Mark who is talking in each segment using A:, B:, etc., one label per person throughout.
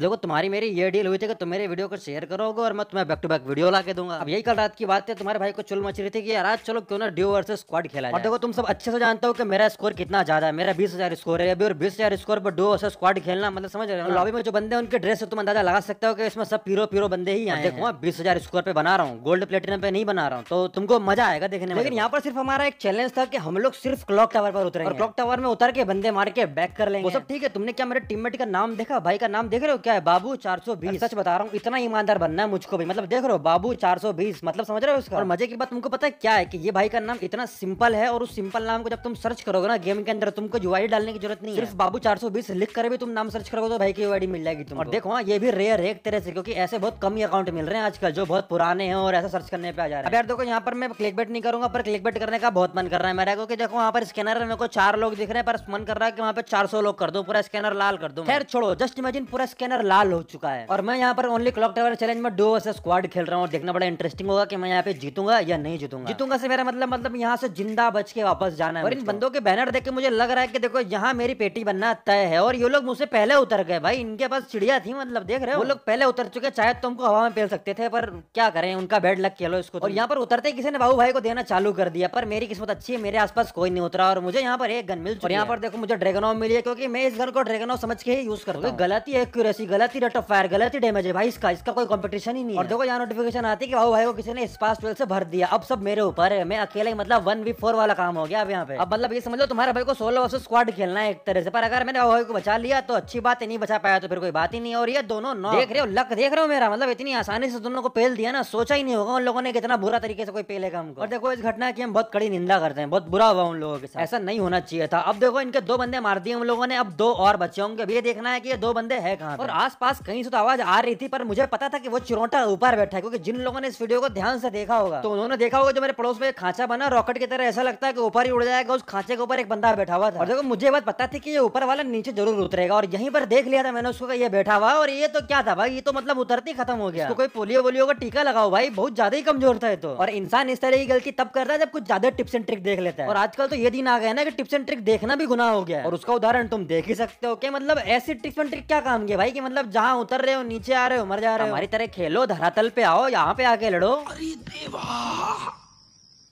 A: देखो तुम्हारी मेरी ये डील हुई थी कि तुम मेरे वीडियो को शेयर करोगे और मैं तुम्हें बैक टू बैक वीडियो ला के दूंगा अब यही कल रात की बात है तुम्हारे भाई को चुल मच रही थी कि यार आज चलो क्यों ना ड्यू वर्सेस स्क्वाड खेला और देखो तुम सब अच्छे से जानते हो कि मेरा स्कोर कितना ज्यादा है मेरा बीस हजार स्कोर है अभी और बीस हजार स्कोर पर ड्यू वर्सेस स्क्वाड खेलना मतलब समझ रहे हो लॉबी हाँ। में जो बंदे उनके ड्रेस से तुम अंदाजा लगा सकते हो कि इसमें सब पीरो पीरो बंदे ही आए देखो हाँ, बीस हजार स्कोर पे बना रहा हूँ गोल्ड प्लेटिनम पे नहीं बना रहा हूँ तो तुमको मजा आएगा देखने लेकिन यहाँ पर सिर्फ हमारा एक चैलेंज था कि हम लोग सिर्फ क्लॉक टावर पर उतरे क्लॉक टावर में उतर के बंदे मार के बैक कर लेंगे सब ठीक है तुमने क्या मेरे टीममेट का नाम देखा भाई का नाम देख रहे हो क्या क्या है बाबू 420 सच बता रहा हूँ इतना ईमानदार बनना है मुझको भी मतलब देख रहे हो बाबू 420 मतलब समझ रहे हो उसका और मजे की बात तुमको पता है क्या है कि ये भाई का नाम इतना सिंपल है और उस सिंपल नाम को जब तुम सर्च करोगे ना गेम के अंदर तुमको यूआईडी डालने की जरूरत नहीं सिर्फ बाबू चार लिख कर भी तुम नाम सर्च करोगे तो भाई की यूआईडी मिल जाएगी तुम और देखो हाँ, ये भी रेयर है एक तरह से क्योंकि ऐसे बहुत कम अकाउंट मिल रहे हैं आजकल जो बहुत पुराने हैं और ऐसा सर्च करने पे आ जा रहा है यार देखो यहाँ पर मैं क्लिक बेट नहीं करूंगा पर क्लिक बेट करने का बहुत मन कर रहा है मेरा क्योंकि देखो वहाँ पर स्कैनर मेरे को चार लोग दिख रहे हैं पर मन कर रहा है कि वहाँ पर चार लोग कर दो पूरा स्कैनर लाल कर दो खैर छोड़ो जस्ट इमेजिन पूरा स्कैनर टावर लाल हो चुका है और मैं यहाँ पर ओनली क्लॉक टावर चैलेंज में डो वर्सेस स्क्वाड खेल रहा हूँ और देखना बड़ा इंटरेस्टिंग होगा कि मैं यहाँ पे जीतूंगा या नहीं जीतूंगा जीतूंगा से मेरा मतलब मतलब यहाँ से जिंदा बच के वापस जाना है और इन बंदों के बैनर देख के मुझे लग रहा है की देखो यहाँ मेरी पेटी बनना तय है और ये लोग मुझसे पहले उतर गए भाई इनके पास चिड़िया थी मतलब देख रहे हो वो लोग पहले उतर चुके चाहे तो हमको हवा में पेल सकते थे पर क्या करें उनका बेड लग खेलो इसको तो। और यहाँ पर उतरते किसी ने बाबू भाई को देना चालू कर दिया पर मेरी किस्मत अच्छी है मेरे आसपास कोई नहीं उतरा और मुझे यहाँ पर एक गन मिल और यहाँ पर देखो मुझे ड्रेगनॉव मिली है क्योंकि मैं इस गन को ड्रेगनॉव समझ के ही यूज करता गलती है एक्यूरेसी सी गलत ही रेट ऑफ फायर गलत ही डैमेज है भाई इसका इसका कोई कंपटीशन ही नहीं और देखो यहाँ नोटिफिकेशन आती है कि भाई को किसी ने स्पास ट्वेल्व से भर दिया अब सब मेरे ऊपर है मैं अकेले मतलब वन वी फोर वाला काम हो गया अब यहाँ पे अब मतलब ये समझ लो तुम्हारे भाई को सोलो वर्ष स्क्वाड खेलना है एक तरह से पर अगर मैंने भाई को बचा लिया तो अच्छी बात नहीं बचा पाया तो फिर कोई बात ही नहीं और ये दोनों नौ देख रहे हो लक देख रहे हो मेरा मतलब इतनी आसानी से दोनों को पेल दिया ना सोचा ही नहीं होगा उन लोगों ने कितना बुरा तरीके से कोई पेलेगा हमको और देखो इस घटना की हम बहुत कड़ी निंदा करते हैं बहुत बुरा हुआ उन लोगों के साथ ऐसा नहीं होना चाहिए था अब देखो इनके दो बंदे मार दिए उन लोगों ने अब दो और बच्चे होंगे अब ये देखना है कि ये दो बंदे है कहाँ और आसपास कहीं से तो आवाज आ रही थी पर मुझे पता था कि वो चिरोटा ऊपर बैठा है क्योंकि जिन लोगों ने इस वीडियो को ध्यान से देखा होगा तो उन्होंने देखा होगा जो मेरे पड़ोस में खांचा बना रॉकेट की तरह ऐसा लगता है कि ऊपर ही उड़ जाएगा उस खांचे के ऊपर एक बंदा बैठा हुआ था और देखो मुझे बात पता थी कि ये ऊपर वाला नीचे जरूर उतरेगा और यहीं पर देख लिया था मैंने उसको ये बैठा हुआ और ये तो क्या था भाई ये तो मतलब उतरती खत्म हो गया तो कोई पोलियो वोलियो का टीका लगाओ भाई बहुत ज्यादा ही कमजोर था तो और इंसान इस तरह की गलती तब करता है जब कुछ ज्यादा टिप्स एंड ट्रिक देख लेता है और आजकल तो ये दिन आ गया ना कि टिप्स एंड ट्रिक देखना भी गुना हो गया और उसका उदाहरण तुम देख ही सकते हो क्या मतलब ऐसी टिप्स एंड ट्रिक क्या काम के भाई मतलब जहाँ उतर रहे हो नीचे आ रहे हो मर जा रहे हो हमारी तरह खेलो धरातल पे आओ यहाँ पे आके लड़ो अरे देवा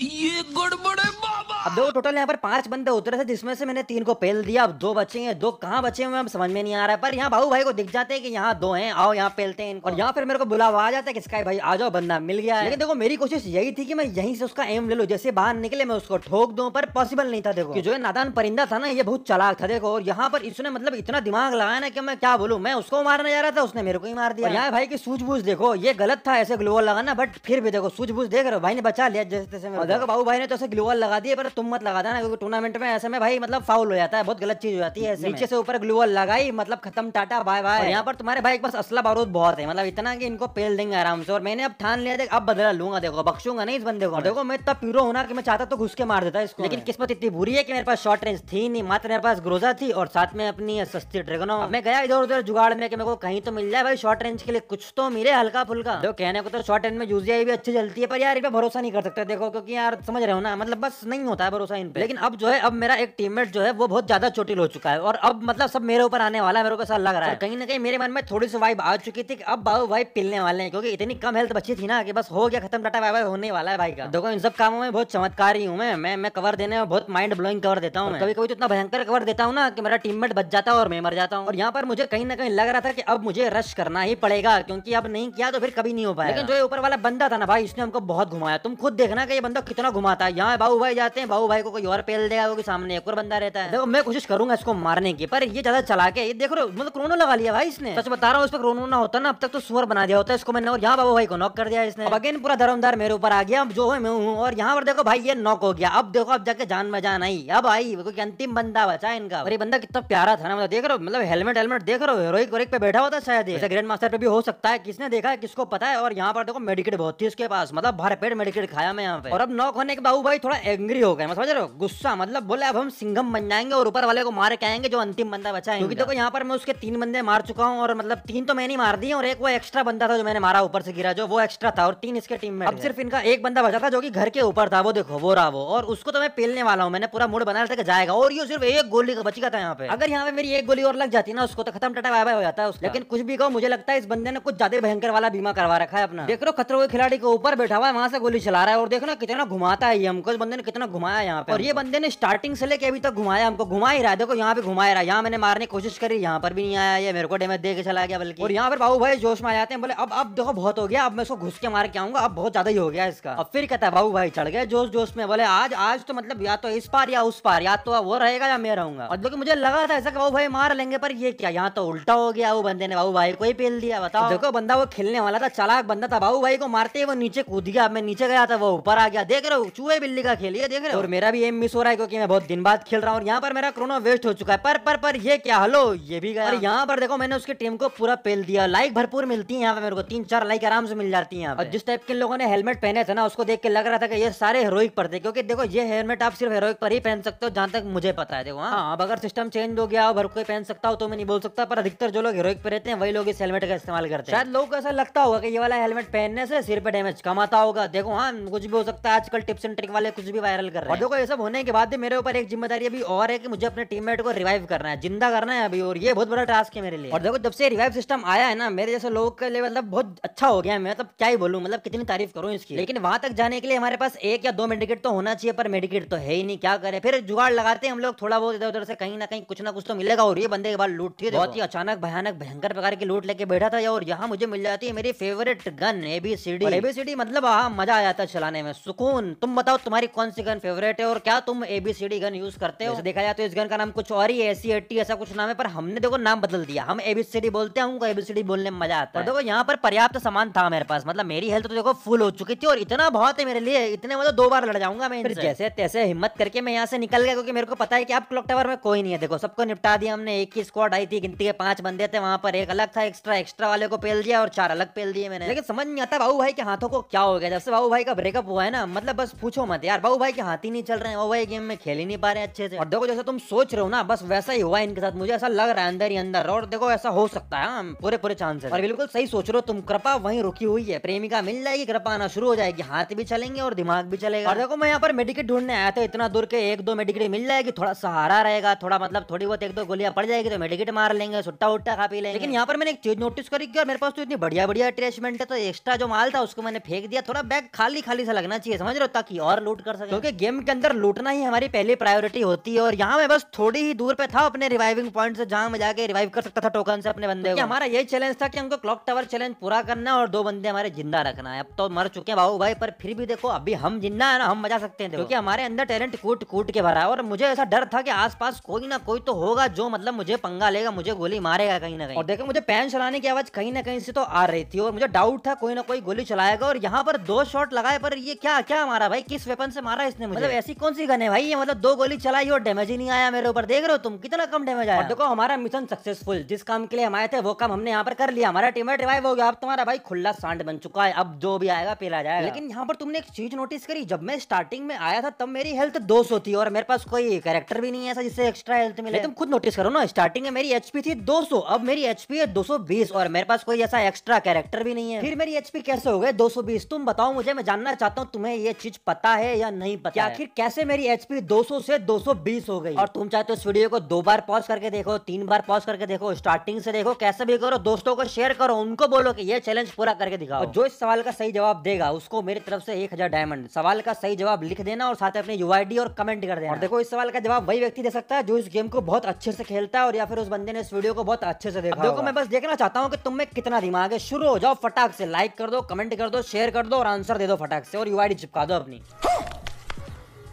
A: ये है बाबा अब देखो टोटल यहाँ पर पांच बंदे उतरे थे जिसमें से मैंने तीन को पेल दिया अब दो बचे हैं दो कहाँ बचे हुए समझ में नहीं आ रहा है पर यहाँ भाऊ भाई को दिख जाते हैं कि यहाँ दो हैं आओ यहाँ पेलते हैं और यहाँ फिर मेरे को बुलावा आ जाता है कि स्काई भाई आ जाओ बंदा मिल गया लेकिन देखो मेरी कोशिश यही थी कि मैं यहीं से उसका एम ले लू जैसे बाहर निकले मैं उसको ठोक दू पर पॉसिबल नहीं था देखो जो नादान परिंदा था ना ये बहुत चलाक था देखो और यहाँ पर इसने मतलब इतना दिमाग लगाया ना कि मैं क्या बोलूँ मैं उसको मारने जा रहा था उसने मेरे को ही मार दिया यहाँ भाई की सूझबूझ देखो ये गलत था ऐसे ग्लोअर लगाना बट फिर भी देखो सूझबूझ देख रहे हो भाई ने बचा लिया जैसे देखो भाऊ भाई ने तो ऐसे ग्लोअर लगा दिया पर तुम मत लगा देना क्योंकि टूर्नामेंट में ऐसे में भाई मतलब फाउल हो जाता है बहुत गलत चीज हो जाती है नीचे से ऊपर ग्लूवल लगाई मतलब खत्म टाटा बाय बाय यहाँ पर तुम्हारे भाई एक असला बारूद बहुत है मतलब इतना की इनको पेल देंगे आराम से और मैंने अब ठान लिया अब बदला लूंगा देखो बख्शूंगा नहीं इस बंदे को देखो मैं इतना पीरो होना की मैं चाहता तो घुस के मार देता इसको लेकिन किस्मत इतनी बुरी है की मेरे पास शॉर्ट रेंज थी नहीं मात्र मेरे पास ग्रोजा थी और साथ में अपनी सस्ती ड्रेगनो मैं गया इधर उधर जुगाड़ में मेरे को कहीं तो मिल जाए भाई शॉर्ट रेंज के लिए कुछ तो मिले हल्का फुल्का देखो कहने को तो शॉर्ट रेंज में जूजिया भी अच्छी चलती है पर यार भरोसा नहीं कर सकते देखो क्योंकि यार समझ रहे हो ना मतलब बस नहीं होता होता है भरोसा इन पे लेकिन अब जो है अब मेरा एक टीममेट जो है वो बहुत ज्यादा चोटिल हो चुका है और अब मतलब सब मेरे ऊपर आने वाला है मेरे को ऐसा लग रहा है कहीं ना कहीं मेरे मन में थोड़ी सी वाइब आ चुकी थी अब बाबू भाई पिलने वाले हैं क्योंकि इतनी कम हेल्थ बची थी ना कि बस हो गया खत्म टाटा वाई होने वाला है भाई का देखो इन सब कामों में बहुत ही हूँ मैं मैं मैं कवर देने में बहुत माइंड ब्लोइंग कवर देता हूँ कभी कभी तो इतना भयंकर कवर देता हूँ ना कि मेरा टीममेट बच जाता है और मैं मर जाता हूँ और यहाँ पर मुझे कहीं ना कहीं लग रहा था कि अब मुझे रश करना ही पड़ेगा क्योंकि अब नहीं किया तो फिर कभी नहीं हो पाया लेकिन जो ऊपर वाला बंदा था ना भाई इसने हमको बहुत घुमाया तुम खुद देखना कि ये बंदा कितना घुमाता है यहाँ बाबू भाई जाते हैं भाऊ भाई को कोई और पेल देगा क्योंकि सामने एक और बंदा रहता है देखो मैं कोशिश करूंगा इसको मारने की पर ये ज्यादा चला के ये देख रहे मतलब क्रोनो लगा लिया भाई इसने सच बता रहा हूँ इस पर क्रोनो ना होता ना अब तक तो सुअर बना दिया होता है इसको मैंने और यहाँ बाबू भाई को नॉक कर दिया इसने अगेन पूरा धर्मदार मेरे ऊपर आ गया जो है मैं हूँ और यहाँ पर देखो भाई ये नॉक हो गया अब देखो अब जाके जान मजान आई अब आई क्योंकि अंतिम बंदा बचा इनका और ये बंदा कितना प्यारा था ना मतलब देख रहे हो मतलब हेलमेट हेलमेट देख रहे हो हेरोइक पे बैठा होता शायद ग्रैंड मास्टर पे भी हो सकता है किसने देखा है किसको पता है और यहाँ पर देखो मेडिकेट बहुत थी उसके पास मतलब भर पेड़ मेडिकेट खाया मैं यहाँ पे और अब नॉक होने के बाबू भाई थोड़ा एंग्री हो गए समझ रहे हो गुस्सा मतलब बोले अब हम सिंघम बन जाएंगे और ऊपर वाले को मार के आएंगे जो अंतिम बंदा बचा है क्योंकि देखो यहाँ पर मैं उसके तीन बंदे मार चुका हूँ और मतलब तीन तो मैंने मार दिए और एक वो एक्स्ट्रा बंदा था जो मैंने मारा ऊपर से गिरा जो वो एक्स्ट्रा था और तीन इसके टीम में अब सिर्फ इनका एक बंदा बचा था जो की घर के ऊपर था वो देखो वो रहा वो और उसको तो मैं पेलने वाला हूँ मैंने पूरा मूड बना था जाएगा और ये सिर्फ एक गोली का बची था यहाँ पे अगर यहाँ पे मेरी एक गोली और लग जाती ना उसको तो खत्म टटा बाय बाय हो जाता है लेकिन कुछ भी कहो मुझे लगता है इस बंदे ने कुछ ज्यादा भयंकर वाला बीमा करवा रखा है अपना देख लो खतरों के खिलाड़ी के ऊपर बैठा हुआ है वहां से गोली चला रहा है और देखो ना कितना घुमाता है ये हमको इस बंदे ने कितना घुमा घुमाया यहाँ पे और ये बंदे ने स्टार्टिंग से लेके अभी तक घुमाया हमको घुमा ही रहा है देखो यहाँ पे घुमाया रहा यहाँ मैंने मारने की कोशिश करी यहाँ पर भी नहीं आया ये मेरे को डेमेज दे चला गया बल्कि और यहाँ पर बाबू भाई जोश में आ जाते हैं बोले अब अब देखो बहुत हो गया अब मैं इसको घुस के मार के आऊंगा अब बहुत ज्यादा ही हो गया इसका अब फिर कहता है बाबू भाई चढ़ गए जोश जोश में बोले आज आज तो मतलब या तो इस पार या उस पार या तो वो रहेगा या मैं रहूंगा और देखो मुझे लगा था ऐसा बाबू भाई मार लेंगे पर ये क्या यहाँ तो उल्टा हो गया वो बंदे ने बाबू भाई को ही पेल दिया बताओ देखो बंदा वो खेलने वाला था चलाक बंदा था बाबू भाई को मारते ही वो नीचे कूद गया मैं नीचे गया था वो ऊपर आ गया देख रहे हो चूहे बिल्ली का खेलिए देख रहे हो और मेरा भी एम मिस हो रहा है क्योंकि मैं बहुत दिन बाद खेल रहा हूँ यहाँ पर मेरा क्रोनो वेस्ट हो चुका है पर पर पर ये क्या हलो ये भी गया हाँ। यहाँ पर देखो मैंने उसकी टीम को पूरा पेल दिया लाइक भरपूर मिलती है यहाँ पे मेरे को तीन चार लाइक आराम से मिल जाती है और जिस टाइप के लोगों ने हेलमेट पहने थे ना उसको देख के लग रहा था कि ये सारे हेरोइक पर थे क्योंकि देखो ये हेलमेट आप सिर्फ हेरोइक पर ही पहन सकते हो जहाँ तक मुझे पता है देखो हाँ, हाँ अब अगर सिस्टम चेंज हो गया और भर कोई पहन सकता हो तो मैं नहीं बोल सकता पर अधिकतर जो लोग हेरोइक पर रहते हैं वही लोग इस हेलमेट का इस्तेमाल करते हैं शायद लोग को ऐसा लगता होगा कि ये वाला हेलमेट पहनने से सिर पर डैमेज कमाता होगा देखो हाँ कुछ भी हो सकता है आजकल टिप्स एंड ट्रिक वाले कुछ भी वायरल कर रहे और देखो ये सब होने के बाद मेरे ऊपर एक जिम्मेदारी अभी और है कि मुझे अपने टीममेट को रिवाइव करना है जिंदा करना है अभी और ये बहुत बड़ा टास्क है मेरे लिए और देखो जब से रिवाइव सिस्टम आया है ना मेरे जैसे लोग के लिए मतलब बहुत अच्छा हो गया है मतलब क्या ही बोलूँ मतलब कितनी तारीफ करूँ इसकी लेकिन वहां तक जाने के लिए हमारे पास एक या दो मेडिकेट तो होना चाहिए पर मेडिकेट तो है ही नहीं क्या करे फिर जुगाड़ लगाते हैं हम लोग थोड़ा बहुत इधर उधर से कहीं ना कहीं कुछ ना कुछ तो मिलेगा और ये बंदे के बाद लूट थी बहुत ही अचानक भयानक भयंकर प्रकार की लूट लेके बैठा था और यहाँ मुझे मिल जाती है मेरी फेवरेट गन एबीसीडी एबीसीडी मतलब मजा आ जाता चलाने में सुकून तुम बताओ तुम्हारी कौन सी गन फेवरेट फेवरेट है और क्या तुम एबीसीडी गन यूज करते हो देखा जाए तो इस गन का नाम कुछ और ही सी एट्टी e, ऐसा कुछ नाम है पर हमने देखो नाम बदल दिया हम एबीसीडी बोलते हैं हमको एबीसीडी बोलने में मजा आता है देखो यहाँ पर पर्याप्त सामान था मेरे पास मतलब मेरी हेल्थ तो देखो फुल हो चुकी थी और इतना बहुत है मेरे लिए इतने मतलब दो बार लड़ जाऊंगा मैं जैसे तैसे हिम्मत करके मैं यहाँ से निकल गया क्योंकि मेरे को पता है कि अब क्लॉक टावर में कोई नहीं है देखो सबको निपटा दिया हमने एक ही स्क्वाड आई थी गिनती के पांच बंदे थे वहां पर एक अलग था एक्स्ट्रा एक्स्ट्रा वाले को पेल दिया और चार अलग पेल दिए मैंने लेकिन समझ नहीं आता बाबू भाई के हाथों को क्या हो गया जब से बाबू भाई का ब्रेकअप हुआ है ना मतलब बस पूछो मत यार बाबू भाई के हाथी ही नहीं चल रहे हैं और वही गेम में खेल ही नहीं पा रहे अच्छे से और देखो जैसा तुम सोच रहे हो ना बस वैसा ही हुआ इनके साथ मुझे ऐसा लग रहा है अंदर ही अंदर और देखो ऐसा हो सकता है हाँ, पूरे पूरे चांसेस और बिल्कुल सही सोच रहे हो तुम कृपा वही रुकी हुई है प्रेमिका मिल जाएगी कृपा आना शुरू हो जाएगी हाथ भी चलेंगे और दिमाग भी चलेगा और देखो मैं यहाँ पर मेडिकेट ढूंढने आया था इतना दूर के एक दो मेडिकेट मिल जाएगी थोड़ा सहारा रहेगा थोड़ा मतलब थोड़ी बहुत एक दो गोलियां पड़ जाएगी तो मेडिकेट मार लेंगे सुट्टा उट्टा खा पी लेंगे लेकिन यहाँ पर मैंने एक चीज नोटिस करी और मेरे पास तो इतनी बढ़िया बढ़िया अटैचमेंट है तो एक्स्ट्रा जो माल था उसको मैंने फेंक दिया थोड़ा बैग खाली खाली सा लगना चाहिए समझ रहे हो ताकि और लूट कर सके क्योंकि गेम गेम के अंदर लूटना ही हमारी पहली प्रायोरिटी होती है और यहाँ मैं बस थोड़ी ही दूर पे था अपने रिवाइविंग पॉइंट से जहाँ मैं जाके रिवाइव कर सकता था टोकन से अपने बंदे को हमारा यही चैलेंज था कि हमको क्लॉक टावर चैलेंज पूरा करना है और दो बंदे हमारे जिंदा रखना है अब तो मर चुके हैं बाबू भाई पर फिर भी देखो अभी हम जिंदा है ना हम मजा सकते हैं क्योंकि हमारे अंदर टैलेंट कूट कूट के भरा है और मुझे ऐसा डर था कि आसपास कोई ना कोई तो होगा जो मतलब मुझे पंगा लेगा मुझे गोली मारेगा कहीं ना कहीं और देखो मुझे पैन चलाने की आवाज कहीं ना कहीं से तो आ रही थी और मुझे डाउट था कोई ना कोई गोली चलाएगा और यहाँ पर दो शॉट लगाए पर ये क्या क्या मारा भाई किस वेपन से मारा इसने मुझे मतलब ऐसी कौन सी गन है भाई ये मतलब दो गोली चलाई और डैमेज ही नहीं आया मेरे ऊपर देख रहे हो तुम कितना कम डैमेज आया देखो हमारा मिशन सक्सेसफुल जिस काम के लिए हम आए थे वो काम हमने यहाँ पर कर लिया हमारा टीम रिवाइव हो गया अब तुम्हारा भाई खुला सांड बन चुका है अब जो भी आएगा पेला जाएगा लेकिन यहाँ पर तुमने एक चीज नोटिस करी जब मैं स्टार्टिंग में आया था तब मेरी हेल्थ दो थी और मेरे पास कोई कैरेक्टर भी नहीं है ऐसा जिससे एक्स्ट्रा हेल्थ मिले तुम खुद नोटिस करो ना स्टार्टिंग में मेरी एचपी थी सौ अब मेरी एचपी है बीस और मेरे पास कोई ऐसा एक्स्ट्रा कैरेक्टर भी नहीं है फिर मेरी एचपी कैसे हो गए बीस तुम बताओ मुझे मैं जानना चाहता हूँ तुम्हें ये चीज पता है या नहीं पता क्या आखिर कैसे मेरी एचपी 200 से 220 हो गई और तुम चाहे तो इस वीडियो को दो बार पॉज करके देखो तीन बार पॉज करके देखो स्टार्टिंग से देखो कैसे भी करो दोस्तों को शेयर करो उनको बोलो कि ये चैलेंज पूरा करके दिखाओ जो इस सवाल का सही जवाब देगा उसको मेरी तरफ से एक डायमंड सवाल का सही जवाब लिख देना और साथ अपने यू और कमेंट कर देना देखो इस सवाल का जवाब वही व्यक्ति दे सकता है जो इस गेम को बहुत अच्छे से खेलता है और या फिर उस बंदे ने इस वीडियो को बहुत अच्छे से देखा देखो मैं बस देखना चाहता हूँ कि तुम कितना दिमाग है शुरू हो जाओ फटाक से लाइक कर दो कमेंट कर दो शेयर कर दो और आंसर दे दो फटाक से और यूआईडी चिपका दो अपनी